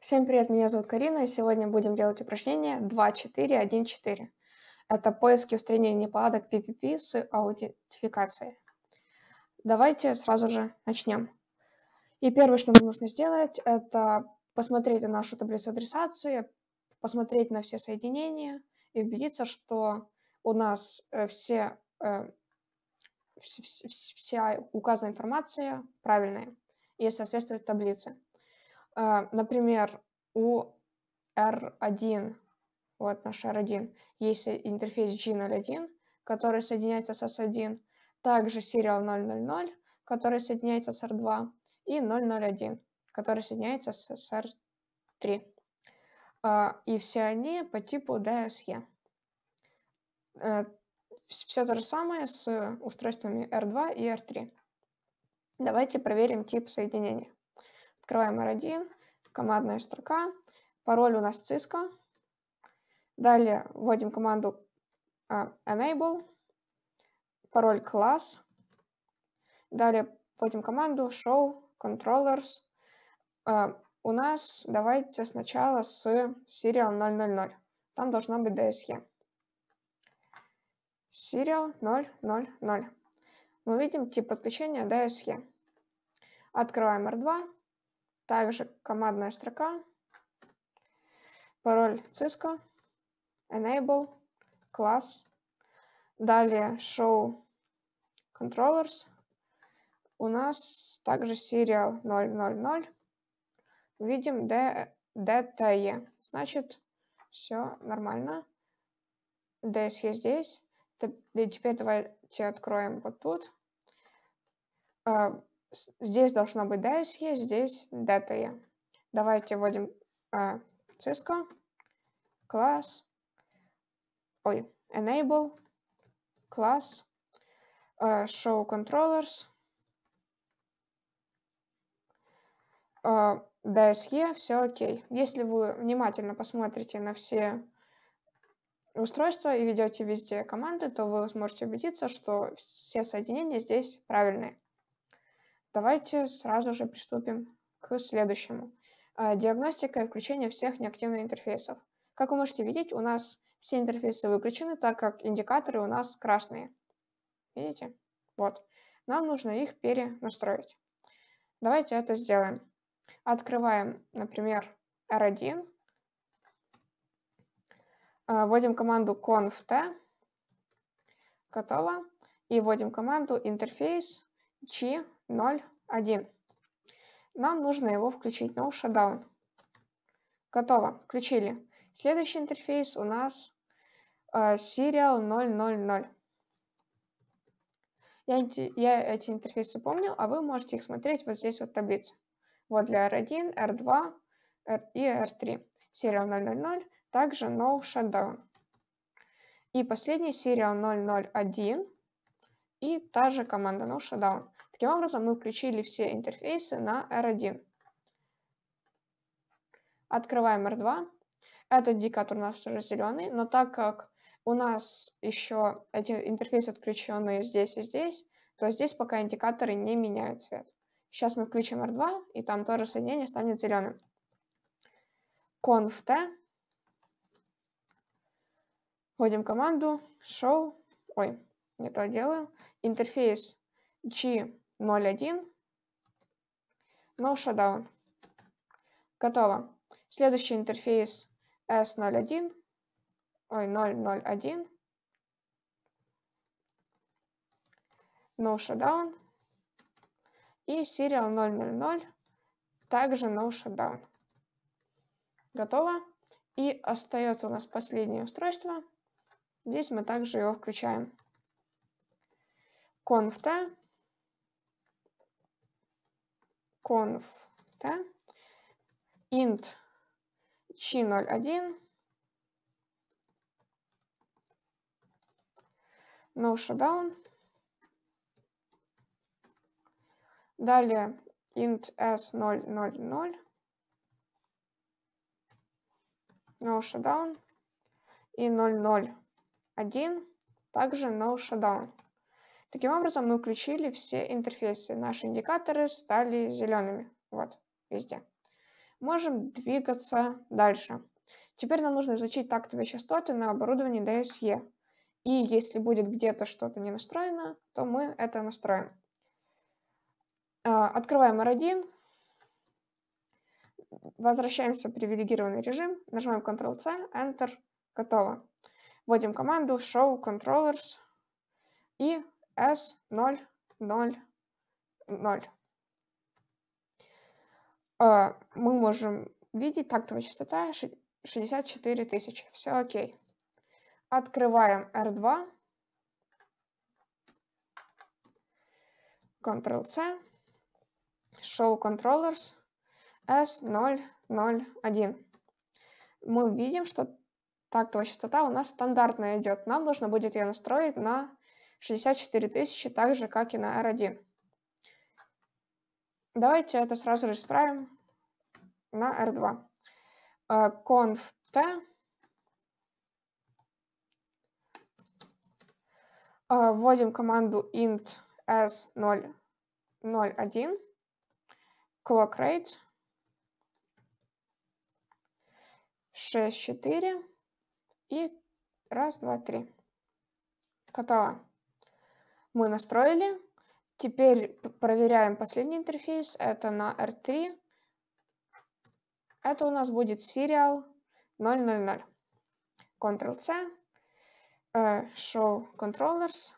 Всем привет, меня зовут Карина, и сегодня будем делать упражнение 2.4.1.4. Это поиски устранения неполадок PPP с аутентификацией. Давайте сразу же начнем. И первое, что нам нужно сделать, это посмотреть на нашу таблицу адресации, посмотреть на все соединения и убедиться, что у нас э, все, э, вся указанная информация правильная и соответствует таблице. А, например, у R1, вот наш R1, есть интерфейс G01, который соединяется с S1, также serial 000, который соединяется с R2, и 001, который соединяется с, с R3. А, и все они по типу DSE. Э, все то же самое с устройствами R2 и R3. Давайте проверим тип соединения. Открываем R1, командная строка, пароль у нас Cisco. Далее вводим команду uh, enable, пароль класс. Далее вводим команду show controllers. Uh, у нас давайте сначала с serial 000. Там должна быть DSE. Serial 000. Мы видим тип подключения DSE. Открываем R2. Также командная строка, пароль Cisco, enable, класс. Далее show controllers. У нас также serial 000. Видим DTE. Значит, все нормально. DSE здесь. И теперь давайте откроем вот тут. А, здесь должно быть DSE, здесь DTE. Давайте вводим э, Cisco, класс, ой, enable, класс, э, show controllers, э, а, DSE, все окей. Если вы внимательно посмотрите на все устройства и ведете везде команды, то вы сможете убедиться, что все соединения здесь правильные. Давайте сразу же приступим к следующему. А, диагностика и включение всех неактивных интерфейсов. Как вы можете видеть, у нас все интерфейсы выключены, так как индикаторы у нас красные. Видите? Вот. Нам нужно их перенастроить. Давайте это сделаем. Открываем, например, R1. А, вводим команду conf t, Готово. И вводим команду interface chi 0, 1. Нам нужно его включить, no shutdown. Готово, включили. Следующий интерфейс у нас э, serial 000. Я, я эти интерфейсы помню, а вы можете их смотреть вот здесь вот в таблице. Вот для R1, R2 R и R3. Serial 000, также no shutdown. И последний serial 001 и та же команда no shutdown. Таким образом, мы включили все интерфейсы на R1. Открываем R2. Этот индикатор у нас тоже зеленый, но так как у нас еще эти интерфейсы отключены здесь и здесь, то здесь пока индикаторы не меняют цвет. Сейчас мы включим R2, и там тоже соединение станет зеленым. Conf-T. Вводим команду show. Ой, не то делаю. Интерфейс g 0.1, no shutdown. Готово. Следующий интерфейс S01, ой, 001, no shutdown и serial 000, также no shutdown. Готово. И остается у нас последнее устройство. Здесь мы также его включаем. Конфта conf, да, int chi01, no shutdown. Далее int s000, no shutdown и 001, также no shutdown. Таким образом, мы включили все интерфейсы. Наши индикаторы стали зелеными. Вот, везде. Можем двигаться дальше. Теперь нам нужно изучить тактовые частоты на оборудовании DSE. И если будет где-то что-то не настроено, то мы это настроим. А, открываем R1. Возвращаемся в привилегированный режим. Нажимаем Ctrl-C, Enter. Готово. Вводим команду show controllers и S 0, 0, 0. Мы можем видеть тактовая частота 64 тысячи. Все окей. Открываем R2. Ctrl-C. Show controllers. S001. Мы видим, что тактовая частота у нас стандартная идет. Нам нужно будет ее настроить на 64 тысячи, так же, как и на R1. Давайте это сразу же исправим на R2. Conf T. Вводим команду int s0, 0,1, clock rate 6, 4 и раз, два, три. Готово мы настроили. Теперь проверяем последний интерфейс. Это на R3. Это у нас будет serial 000. Ctrl-C, show controllers,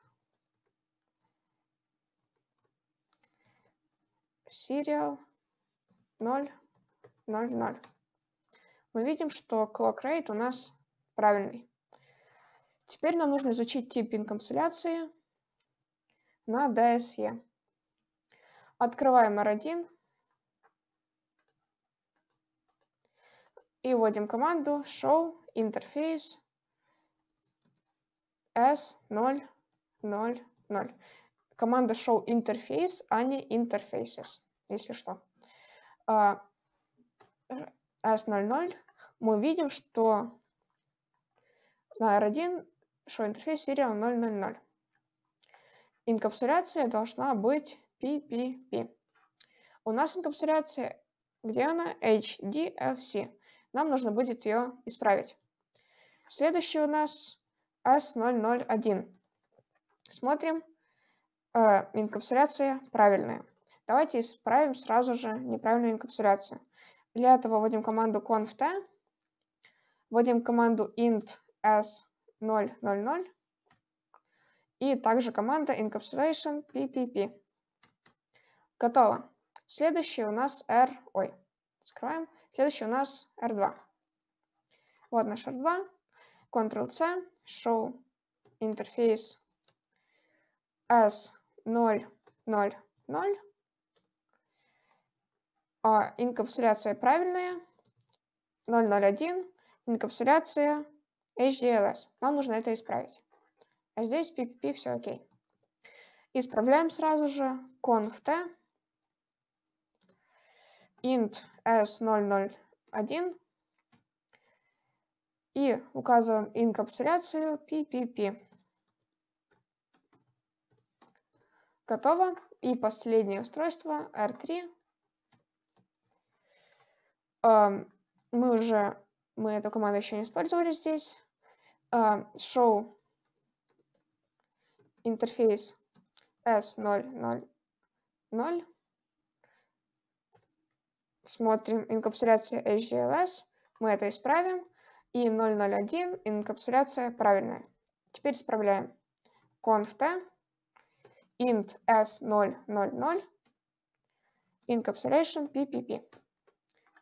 serial 000. Мы видим, что clock rate у нас правильный. Теперь нам нужно изучить тип инкапсуляции на DSE. Открываем R1 и вводим команду show interface s000. Команда show interface, а не interfaces, если что. S00 мы видим, что на R1 show interface serial 000. Инкапсуляция должна быть PPP. У нас инкапсуляция, где она? hdfc. Нам нужно будет ее исправить. Следующий у нас S001. Смотрим. Э, инкапсуляция правильная. Давайте исправим сразу же неправильную инкапсуляцию. Для этого вводим команду conft, вводим команду int s000, и также команда encapsulation ppp. Готово. Следующий у нас R... Ой, скрываем. Следующий у нас R2. Вот наш R2. Ctrl-C, show interface S000. А, инкапсуляция правильная. 001. Инкапсуляция HDLS. Нам нужно это исправить. А здесь PPP, все окей. Исправляем сразу же. Conf t int s001 и указываем инкапсуляцию PPP. Готово. И последнее устройство R3. Эм, мы уже, мы эту команду еще не использовали здесь. Эм, show интерфейс S000. Смотрим инкапсуляция HGLS. Мы это исправим. И 001 инкапсуляция правильная. Теперь исправляем. conft int s000 encapsulation ppp.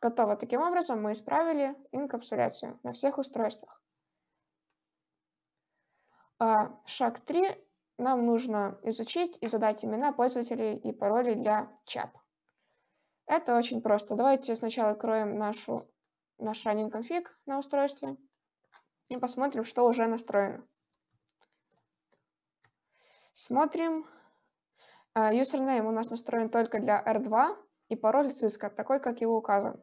Готово. Таким образом мы исправили инкапсуляцию на всех устройствах. А, шаг 3 нам нужно изучить и задать имена пользователей и пароли для чап. Это очень просто. Давайте сначала откроем нашу, наш running config на устройстве и посмотрим, что уже настроено. Смотрим. Username а, у нас настроен только для R2 и пароль Cisco, такой, как его указан.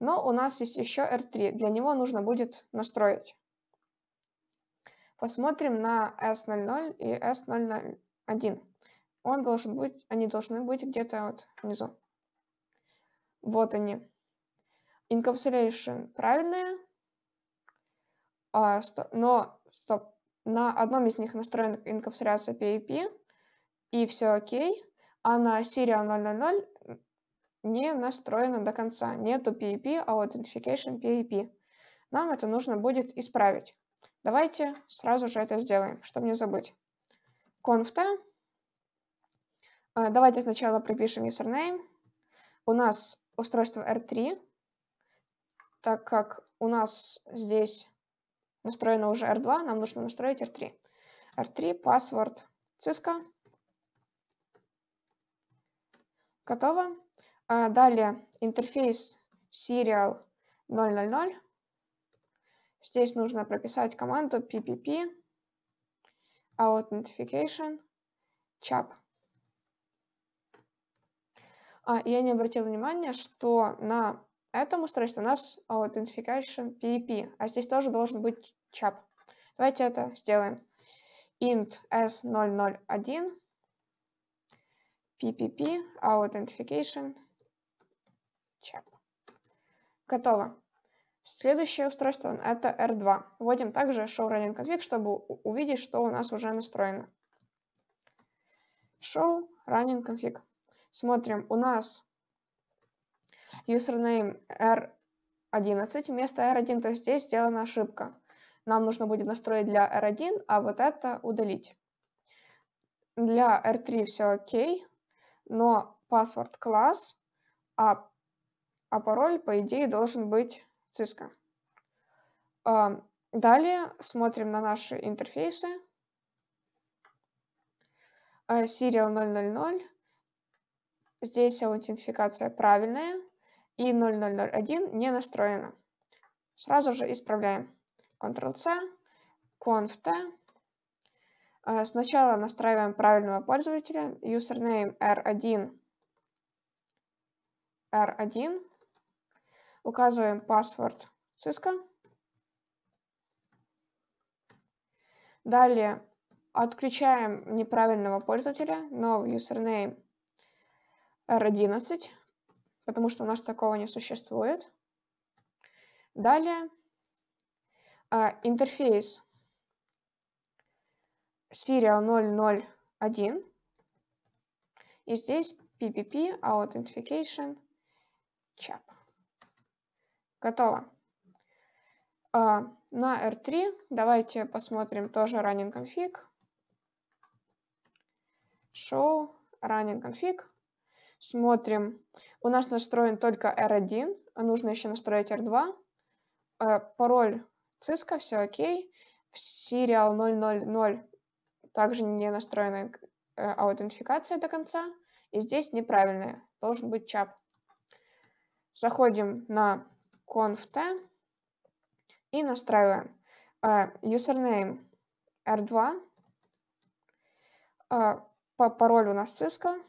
Но у нас есть еще R3, для него нужно будет настроить. Посмотрим на S00 и S001. Он должен быть, они должны быть где-то вот внизу. Вот они. Encapsulation правильная, а, сто, но стоп, на одном из них настроена инкапсуляция PAP, и все окей, а на Serial 000 не настроена до конца. Нету PAP, а вот Identification PAP. Нам это нужно будет исправить. Давайте сразу же это сделаем, чтобы не забыть. Conft. А, давайте сначала пропишем username. У нас устройство R3, так как у нас здесь настроено уже R2, нам нужно настроить R3. R3, password Cisco. Готово. А, далее интерфейс serial 000. Здесь нужно прописать команду ppp out а notification chap. А, я не обратил внимания, что на этом устройстве у нас authentication а, ppp, а здесь тоже должен быть chap. Давайте это сделаем. int s001 ppp authentication chap. Готово. Следующее устройство — это R2. Вводим также show running config, чтобы увидеть, что у нас уже настроено. Show running config. Смотрим, у нас username R11 вместо R1, то есть здесь сделана ошибка. Нам нужно будет настроить для R1, а вот это удалить. Для R3 все окей, но паспорт класс, а, а пароль, по идее, должен быть Cisco. Далее смотрим на наши интерфейсы. Serial а, 000. Здесь аутентификация правильная и 0001 не настроена. Сразу же исправляем. Ctrl-C, Conf-T. А, сначала настраиваем правильного пользователя. Username R1. R1. Указываем паспорт Cisco. Далее отключаем неправильного пользователя, новый username R11, потому что у нас такого не существует. Далее а, интерфейс serial 001. И здесь PPP Authentication Chap. Готово. А, на R3 давайте посмотрим тоже running config. Show running config. Смотрим. У нас настроен только R1. А нужно еще настроить R2. А, пароль Cisco, все окей. В serial 000 также не настроена э, аутентификация до конца. И здесь неправильная. Должен быть чап. Заходим на conf.t и настраиваем. Username r2. Пароль у нас Cisco.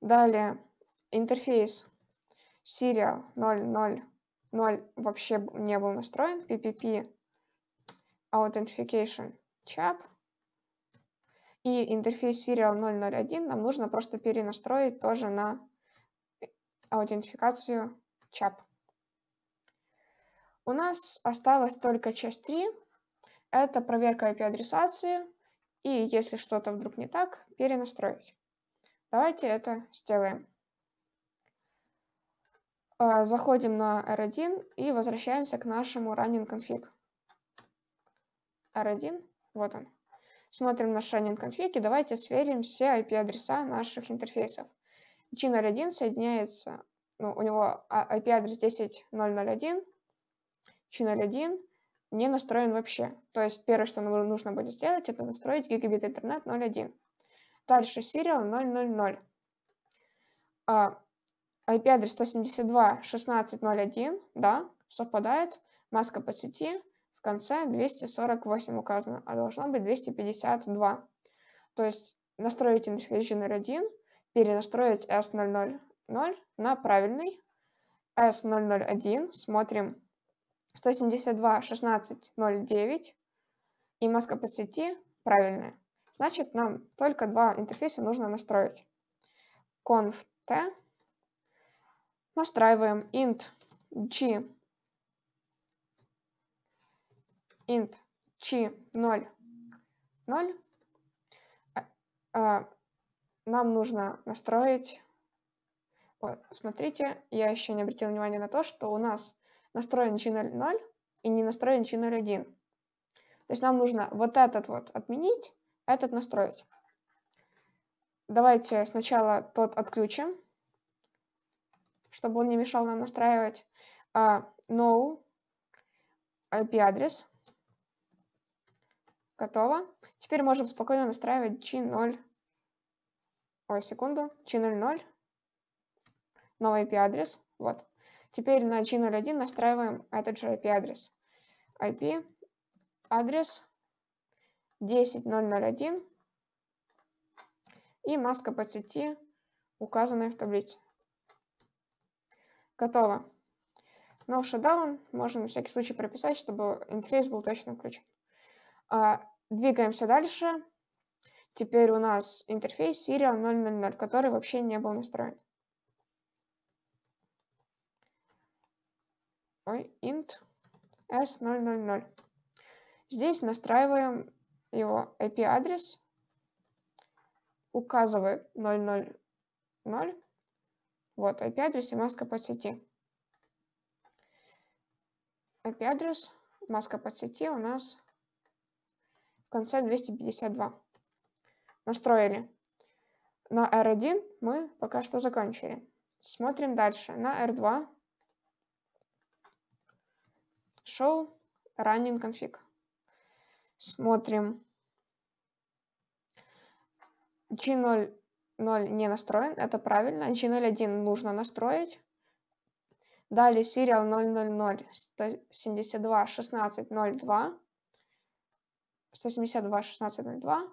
Далее интерфейс serial 0.0.0 вообще не был настроен. PPP authentication chap. И интерфейс serial 0.0.1 нам нужно просто перенастроить тоже на аутентификацию ЧАП. У нас осталась только часть 3. Это проверка IP-адресации и, если что-то вдруг не так, перенастроить. Давайте это сделаем. А, заходим на R1 и возвращаемся к нашему running config. R1, вот он. Смотрим наш running config и давайте сверим все IP-адреса наших интерфейсов. G01 соединяется, ну, у него IP-адрес 10.0.0.1, G01 не настроен вообще. То есть первое, что нам нужно будет сделать, это настроить гигабит интернет 0.1. Дальше serial 0.0.0. А, IP-адрес 172.16.0.1, да, совпадает, маска по сети, в конце 248 указано, а должно быть 252. То есть настроить интерфейс GNR1, перенастроить S000 на правильный. S001 смотрим 172.16.09 и маска по сети правильная. Значит, нам только два интерфейса нужно настроить. conf t настраиваем int g int g 0 0 нам нужно настроить... Вот, смотрите, я еще не обратил внимания на то, что у нас настроен G00 и не настроен G01. То есть нам нужно вот этот вот отменить, этот настроить. Давайте сначала тот отключим, чтобы он не мешал нам настраивать. Uh, no IP-адрес. Готово. Теперь можем спокойно настраивать G0 Ой, секунду. G00. Новый IP-адрес. Вот. Теперь на G01 настраиваем этот же IP-адрес. IP адрес 10.001 и маска под сети, указанная в таблице. Готово. Но в Showdown можно на всякий случай прописать, чтобы интерфейс был точно включен. А, двигаемся дальше теперь у нас интерфейс serial 000, который вообще не был настроен. Ой, int s000. Здесь настраиваем его IP-адрес, указываем 000, вот IP-адрес и маска подсети. IP-адрес, маска подсети у нас в конце 252 настроили. На R1 мы пока что закончили. Смотрим дальше. На R2 show running config. Смотрим. G00 не настроен, это правильно. G01 нужно настроить. Далее serial 000 172 1602 172 1602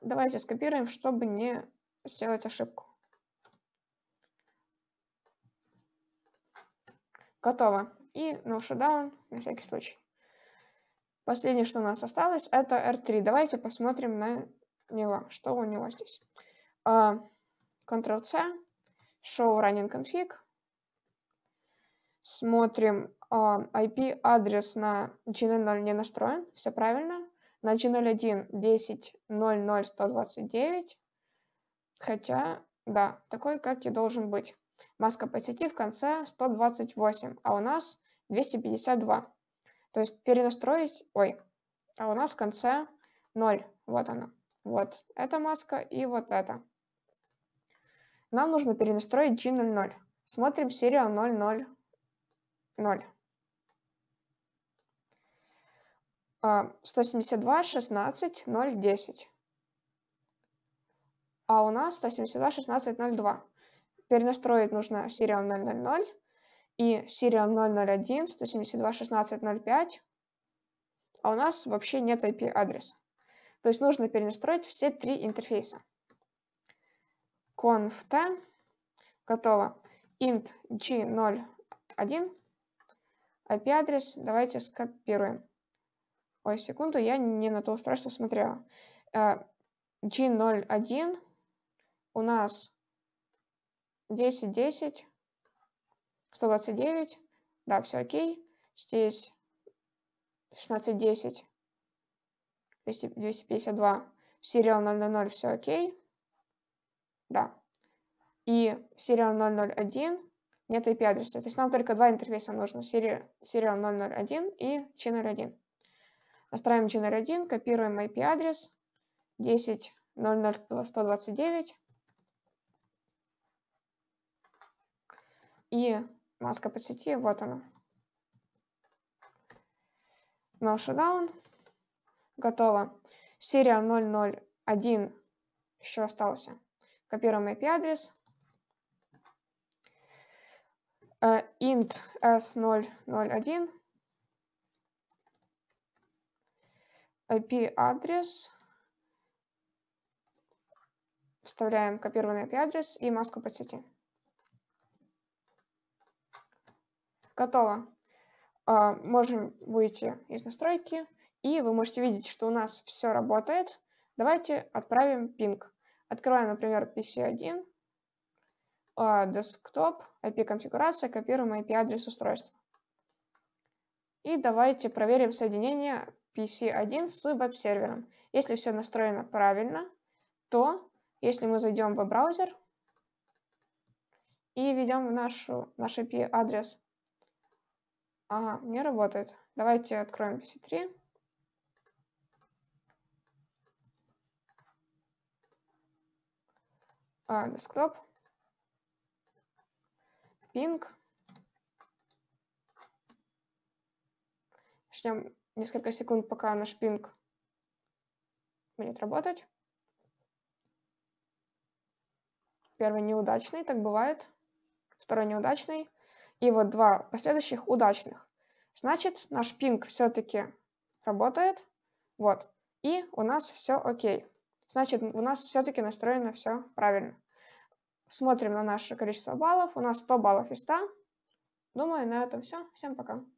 Давайте скопируем, чтобы не сделать ошибку. Готово. И no shutdown на всякий случай. Последнее, что у нас осталось, это R3. Давайте посмотрим на него, что у него здесь. Uh, а, Ctrl-C, show running config. Смотрим а, IP-адрес на GN0 не настроен, все правильно на G01 10 00 129, хотя, да, такой, как и должен быть. Маска по сети в конце 128, а у нас 252. То есть перенастроить, ой, а у нас в конце 0, вот она. Вот эта маска и вот эта. Нам нужно перенастроить G00. Смотрим сериал 000. 172, 16, 0, 10. А у нас 172, 16, 0, 2. Перенастроить нужно serial 000 и serial 001, 172, 16, 05. А у нас вообще нет IP-адреса. То есть нужно перенастроить все три интерфейса. conf.t готово. int g01 IP-адрес давайте скопируем. Ой, секунду, я не на то устройство смотрела. Э, G01 у нас 10, 10, 129. Да, все окей. Здесь 16, 10, 252. Serial 000, все окей. Да. И Serial 001 нет IP-адреса. То есть нам только два интерфейса нужно. Serial 001 и G01. Настраиваем GNR1, копируем IP-адрес 10.00129. И маска под сети, вот она. No shutdown. Готово. Серия 001 еще остался. Копируем IP-адрес. Uh, э, int s001 IP-адрес. Вставляем копированный IP-адрес и маску по сети. Готово. А, можем выйти из настройки. И вы можете видеть, что у нас все работает. Давайте отправим пинг. Открываем, например, PC1, а, десктоп, IP-конфигурация, копируем IP-адрес устройства. И давайте проверим соединение PC1 с веб-сервером. Если все настроено правильно, то если мы зайдем в браузер и введем в нашу, наш IP-адрес, ага, не работает. Давайте откроем PC3. А, десктоп. Пинг. Начнем несколько секунд, пока наш пинг будет работать. Первый неудачный, так бывает. Второй неудачный. И вот два последующих удачных. Значит, наш пинг все-таки работает. Вот. И у нас все окей. Значит, у нас все-таки настроено все правильно. Смотрим на наше количество баллов. У нас 100 баллов из 100. Думаю, на этом все. Всем пока.